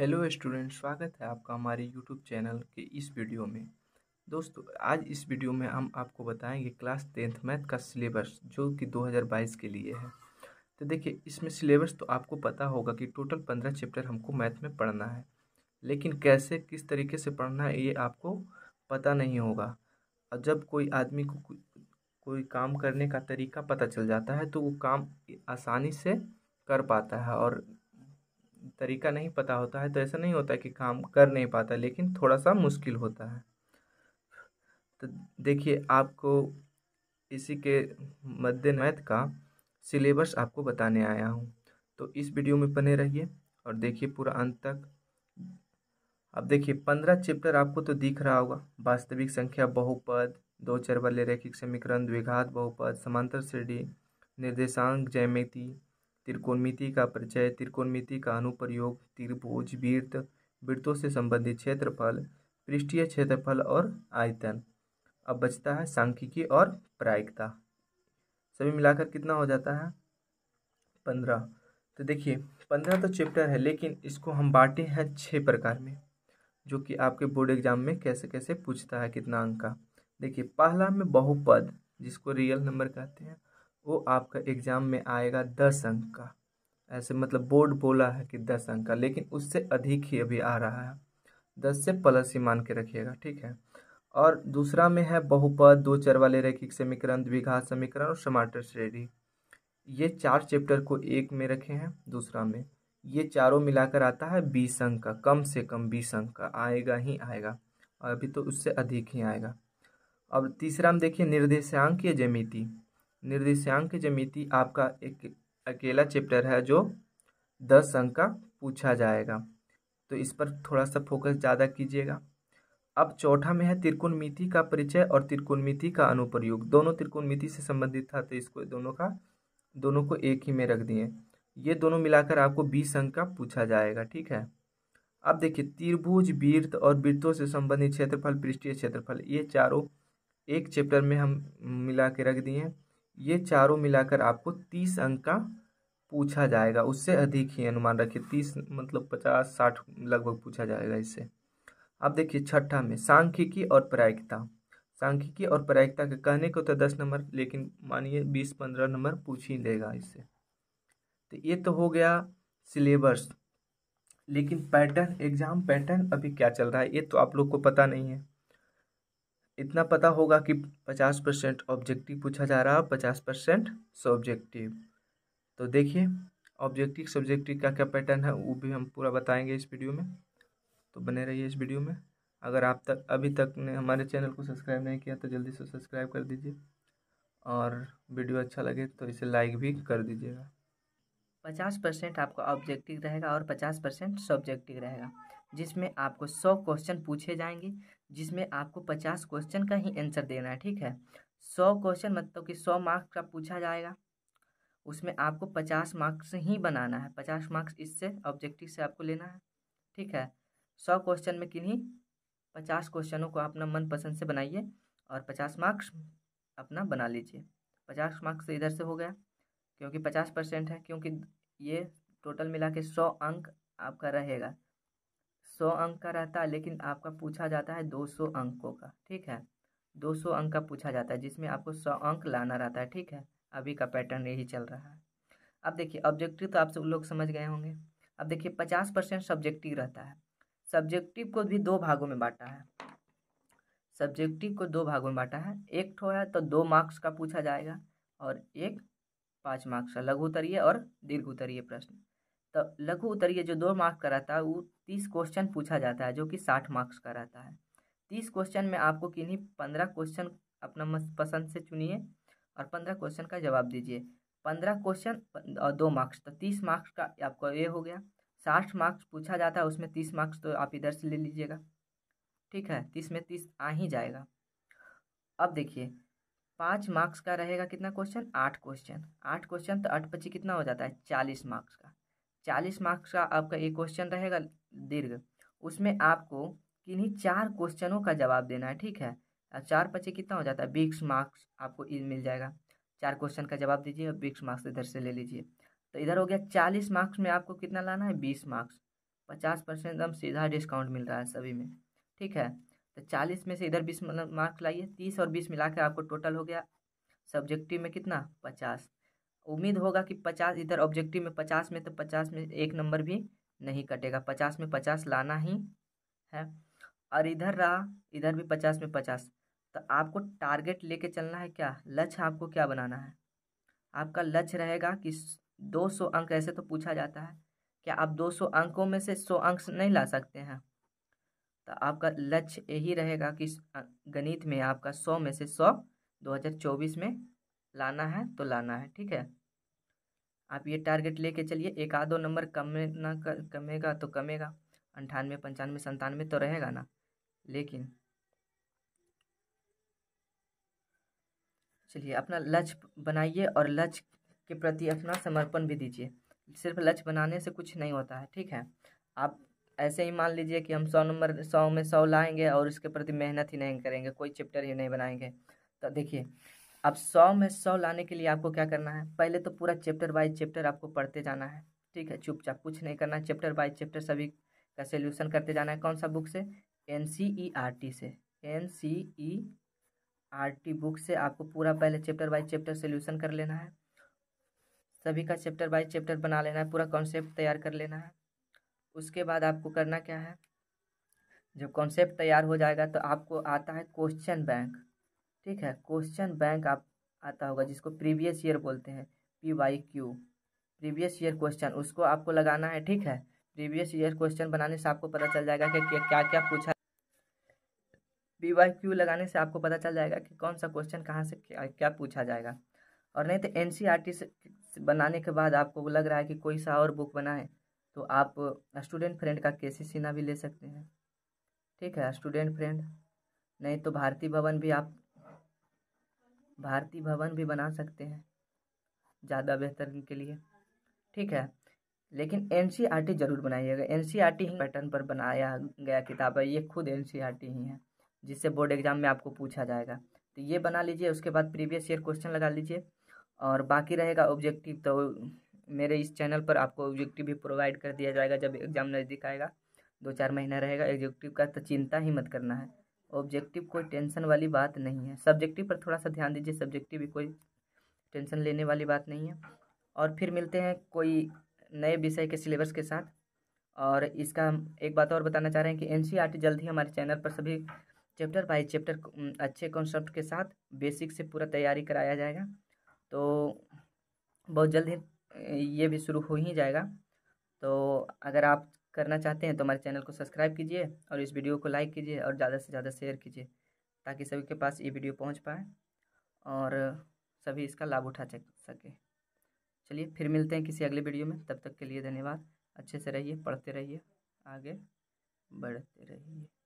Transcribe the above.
hello student स्वागत है आपका हमारे यूट्यूब चैनल के इस वीडियो में दोस्तों आज इस वीडियो में हम आपको बताएंगे क्लास टेंथ मैथ का सिलेबस जो कि 2022 के लिए है तो देखिए इसमें सिलेबस तो आपको पता होगा कि टोटल पंद्रह चैप्टर हमको मैथ में पढ़ना है लेकिन कैसे किस तरीके से पढ़ना है ये आपको पता नहीं होगा और जब कोई आदमी को कोई काम करने का तरीका पता चल जाता है तो वो काम आसानी से कर पाता है और तरीका नहीं पता होता है तो ऐसा नहीं होता कि काम कर नहीं पाता लेकिन थोड़ा सा मुश्किल होता है तो देखिए आपको इसी के मध्य मैथ का सिलेबस आपको बताने आया हूँ तो इस वीडियो में बने रहिए और देखिए पूरा अंत तक अब देखिए पंद्रह चैप्टर आपको तो दिख रहा होगा वास्तविक संख्या बहुपद दो चरवल रैखिक समीकरण द्विघात बहुपद समांतर श्रेणी निर्देशांक जैमिति त्रिकोणमिति का परिचय त्रिकोणमिति का अनुप्रयोग त्रिभुज वृत्त वृत्तों से संबंधित क्षेत्रफल पृष्ठीय क्षेत्रफल और आयतन अब बचता है सांख्यिकी और प्रायिकता सभी मिलाकर कितना हो जाता है पंद्रह तो देखिए पंद्रह तो चैप्टर है लेकिन इसको हम बांटे हैं छः प्रकार में जो कि आपके बोर्ड एग्जाम में कैसे कैसे पूछता है कितना अंक का देखिए पहला में बहुपद जिसको रियल नंबर कहते हैं वो आपका एग्ज़ाम में आएगा दस अंक का ऐसे मतलब बोर्ड बोला है कि दस अंक का लेकिन उससे अधिक ही अभी आ रहा है दस से प्लस ही मान के रखिएगा ठीक है और दूसरा में है बहुपद दो चर वाले रैखिक समीकरण द्विघात समीकरण और समाटर श्रेणी ये चार चैप्टर को एक में रखे हैं दूसरा में ये चारों मिलाकर आता है बीस अंक का कम से कम बीस अंक का आएगा ही आएगा और अभी तो उससे अधिक ही आएगा अब तीसरा में देखिए निर्देशांक या जमिति निर्देशांक जमिति आपका एक अकेला चैप्टर है जो दस अंक का पूछा जाएगा तो इस पर थोड़ा सा फोकस ज़्यादा कीजिएगा अब चौथा में है मिति का परिचय और मिति का अनुप्रयोग दोनों मिति से संबंधित था तो इसको दोनों का दोनों को एक ही में रख दिए ये दोनों मिलाकर आपको बीस अंक का पूछा जाएगा ठीक है अब देखिए त्रिभुज वृत्त और वृत्तों से संबंधित क्षेत्रफल पृष्ठीय क्षेत्रफल ये चारों एक चैप्टर में हम मिला के रख दिए ये चारों मिलाकर आपको तीस अंक का पूछा जाएगा उससे अधिक ही अनुमान रखिए तीस मतलब पचास साठ लगभग पूछा जाएगा इससे अब देखिए छठा में सांख्यिकी और प्रायिकता सांख्यिकी और प्रायिकता के कहने को तो दस नंबर लेकिन मानिए बीस पंद्रह नंबर पूछ ही देगा इससे तो ये तो हो गया सिलेबस लेकिन पैटर्न एग्ज़ाम पैटर्न अभी क्या चल रहा है ये तो आप लोग को पता नहीं है इतना पता होगा कि पचास परसेंट ऑब्जेक्टिव पूछा जा रहा है पचास परसेंट सब्जेक्टिव तो देखिए ऑब्जेक्टिव सब्जेक्टिव का क्या पैटर्न है वो भी हम पूरा बताएंगे इस वीडियो में तो बने रहिए इस वीडियो में अगर आप तक अभी तक ने हमारे चैनल को सब्सक्राइब नहीं किया तो जल्दी से सब्सक्राइब कर दीजिए और वीडियो अच्छा लगे तो इसे लाइक भी कर दीजिएगा पचास परसेंट आपका ऑब्जेक्टिव रहेगा और पचास परसेंट सब्जेक्टिव रहेगा जिसमें आपको सौ क्वेश्चन पूछे जाएंगे जिसमें आपको पचास क्वेश्चन का ही आंसर देना है ठीक है सौ क्वेश्चन मतलब कि सौ मार्क्स का पूछा जाएगा उसमें आपको पचास मार्क्स ही बनाना है पचास मार्क्स इससे ऑब्जेक्टिव से आपको लेना है ठीक है सौ क्वेश्चन में किन्हीं पचास क्वेश्चनों को अपना मनपसंद से बनाइए और पचास मार्क्स अपना बना लीजिए पचास मार्क्स तो इधर से हो गया क्योंकि पचास परसेंट है क्योंकि ये टोटल मिला के सौ अंक आपका रहेगा सौ अंक का रहता है लेकिन आपका पूछा जाता है दो सौ अंकों का ठीक है दो सौ अंक का पूछा जाता है जिसमें आपको सौ अंक लाना रहता है ठीक है अभी का पैटर्न यही चल रहा है अब देखिए ऑब्जेक्टिव तो आप सब लोग समझ गए होंगे अब देखिए पचास परसेंट सब्जेक्टिव रहता है सब्जेक्टिव को भी दो भागों में बांटा है सब्जेक्टिव को दो भागों में बांटा है एक ठो है तो दो मार्क्स का पूछा जाएगा और एक पाँच मार्क्स का लघु उतरिए और दीर्घ उतरिए प्रश्न तो लघु उत्तरीय जो दो मार्क्स का रहता है वो तीस क्वेश्चन पूछा जाता है जो कि साठ मार्क्स का रहता है तीस क्वेश्चन में आपको किन्हीं पंद्रह क्वेश्चन अपना पसंद से चुनिए और पंद्रह क्वेश्चन का जवाब दीजिए पंद्रह क्वेश्चन और दो मार्क्स तो तीस मार्क्स का आपका ये हो गया साठ मार्क्स पूछा जाता है उसमें तीस मार्क्स तो आप इधर से ले लीजिएगा ठीक है तीस में तीस आ ही जाएगा अब देखिए पाँच मार्क्स का रहेगा कितना क्वेश्चन आठ क्वेश्चन आठ क्वेश्चन तो आठ पच्चीस कितना हो जाता है चालीस मार्क्स का चालीस मार्क्स का आपका एक क्वेश्चन रहेगा दीर्घ उसमें आपको किन्हीं चार क्वेश्चनों का जवाब देना है ठीक है चार पचे कितना हो जाता है बीस मार्क्स आपको मिल जाएगा चार क्वेश्चन का जवाब दीजिए और बीस मार्क्स इधर से ले लीजिए तो इधर हो गया चालीस मार्क्स में आपको कितना लाना है बीस मार्क्स पचास परसेंट एकदम सीधा डिस्काउंट मिल रहा है सभी में ठीक है तो चालीस में से इधर बीस मतलब मार्क्स लाइए तीस और बीस मिला के आपको टोटल हो गया सब्जेक्टिव में कितना पचास उम्मीद होगा कि पचास इधर ऑब्जेक्टिव में पचास में तो पचास में एक नंबर भी नहीं कटेगा पचास में पचास लाना ही है और इधर रहा इधर भी पचास में पचास तो आपको टारगेट लेके चलना है क्या लक्ष्य आपको क्या बनाना है आपका लक्ष्य रहेगा कि दो सौ अंक ऐसे तो पूछा जाता है क्या आप दो सौ अंकों में से सौ अंक नहीं ला सकते हैं तो आपका लक्ष्य यही रहेगा कि गणित में आपका सौ में से सौ दो हज़ार चौबीस में लाना है तो लाना है ठीक है आप ये टारगेट लेके चलिए एक आधो नंबर कमे ना कमेगा तो कमेगा अंठानवे पंचानवे संतानवे तो रहेगा ना लेकिन चलिए अपना लक्ष्य बनाइए और लक्ष्य के प्रति अपना समर्पण भी दीजिए सिर्फ लक्ष्य बनाने से कुछ नहीं होता है ठीक है आप ऐसे ही मान लीजिए कि हम सौ नंबर सौ में सौ लाएंगे और इसके प्रति मेहनत ही नहीं करेंगे कोई चैप्टर ही नहीं बनाएंगे तो देखिए अब सौ में सौ लाने के लिए आपको क्या करना है पहले तो पूरा चैप्टर बाई चैप्टर आपको पढ़ते जाना है ठीक है चुपचाप कुछ नहीं करना चैप्टर बाई चैप्टर सभी का सोल्यूशन करते जाना है कौन सा बुक से N C E R T से N C E R T book से आपको पूरा पहले चैप्टर बाई चैप्टर सोल्यूशन कर लेना है सभी का चैप्टर बाई चैप्टर बना लेना है पूरा कॉन्सेप्ट तैयार कर लेना है उसके बाद आपको करना क्या है जब कॉन्सेप्ट तैयार हो जाएगा तो आपको आता है क्वेश्चन बैंक ठीक है क्वेश्चन बैंक आप आता होगा जिसको प्रीवियस ईयर बोलते हैं P Y Q previous year question उसको आपको लगाना है ठीक है प्रीवियस ईयर क्वेश्चन बनाने से आपको पता चल जाएगा कि क्या क्या पूछा पी वाई क्यू लगाने से आपको पता चल जाएगा कि कौन सा क्वेश्चन कहाँ से क्या क्या पूछा जाएगा और नहीं तो एन सी आर टी से बनाने के बाद आपको लग रहा है कि कोई सा और बुक बनाए तो आप स्टूडेंट फ्रेंड का के सी सीना भी ले सकते हैं ठीक है स्टूडेंट फ्रेंड नहीं तो भारती भवन भी आप भारती भवन भी बना सकते हैं ज़्यादा बेहतर के लिए ठीक है लेकिन एन e ज़रूर बनाइएगा एन सी आर e ही पैटर्न पर बनाया गया किताब है ये खुद एन e ही है जिससे बोर्ड एग्जाम में आपको पूछा जाएगा तो ये बना लीजिए उसके बाद प्रीवियस ईयर क्वेश्चन लगा लीजिए और बाकी रहेगा ऑब्जेक्टिव तो मेरे इस चैनल पर आपको ऑब्जेक्टिव भी प्रोवाइड कर दिया जाएगा जब एग्ज़ाम नज़दीक आएगा दो चार महीना रहेगा एग्जेक्टिव का तो चिंता ही मत करना है ऑब्जेक्टिव कोई टेंशन वाली बात नहीं है सब्जेक्टिव पर थोड़ा सा ध्यान दीजिए सब्जेक्टिव भी कोई टेंशन लेने वाली बात नहीं है और फिर मिलते हैं कोई नए विषय के सिलेबस के साथ और इसका हम एक बात और बताना चाह रहे हैं कि एन e जल्द ही हमारे चैनल पर सभी चैप्टर बाई चैप्टर अच्छे कॉन्सेप्ट के साथ बेसिक से पूरा तैयारी कराया जाएगा तो बहुत जल्द ही ये भी शुरू हो ही जाएगा तो अगर आप करना चाहते हैं तो हमारे चैनल को सब्सक्राइब कीजिए और इस वीडियो को लाइक कीजिए और ज़्यादा से ज़्यादा शेयर कीजिए ताकि सभी के पास ये वीडियो पहुँच पाए और सभी इसका लाभ उठा सके चलिए फिर मिलते हैं किसी अगले वीडियो में तब तक के लिए धन्यवाद अच्छे से रहिए पढ़ते रहिए आगे बढ़ते रहिए